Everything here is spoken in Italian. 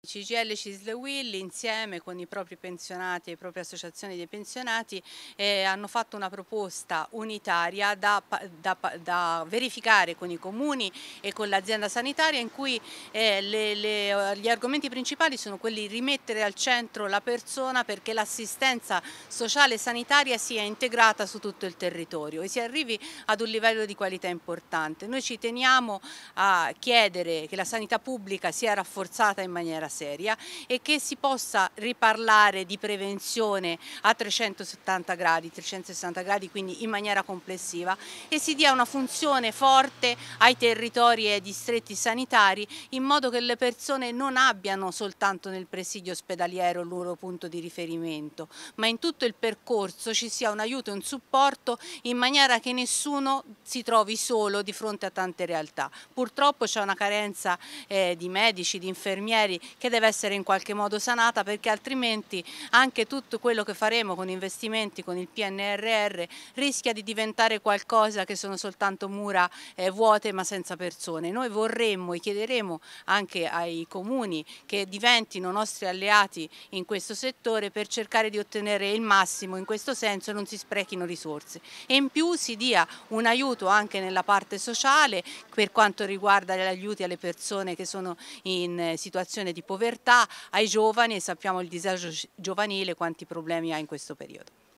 CGL Cislewilli insieme con i propri pensionati e le proprie associazioni dei pensionati eh, hanno fatto una proposta unitaria da, da, da, verificare con i comuni e con l'azienda sanitaria in cui eh, le, le, gli argomenti principali sono quelli di rimettere al centro la persona perché l'assistenza sociale e sanitaria sia integrata su tutto il territorio e si arrivi ad un livello di qualità importante. Noi ci teniamo a chiedere che la sanità pubblica sia rafforzata in maniera seria e che si possa riparlare di prevenzione a 370 gradi, 360 gradi quindi in maniera complessiva e si dia una funzione forte ai territori e ai distretti sanitari in modo che le persone non abbiano soltanto nel presidio ospedaliero il loro punto di riferimento ma in tutto il percorso ci sia un aiuto e un supporto in maniera che nessuno si trovi solo di fronte a tante realtà. Purtroppo c'è una carenza eh, di medici, di infermieri che deve essere in qualche modo sanata perché altrimenti anche tutto quello che faremo con investimenti, con il PNRR rischia di diventare qualcosa che sono soltanto mura eh, vuote ma senza persone. Noi vorremmo e chiederemo anche ai comuni che diventino nostri alleati in questo settore per cercare di ottenere il massimo in questo senso non si sprechino risorse e in più si dia un aiuto anche nella parte sociale per quanto riguarda gli aiuti alle persone che sono in eh, situazione di povertà ai giovani e sappiamo il disagio giovanile quanti problemi ha in questo periodo.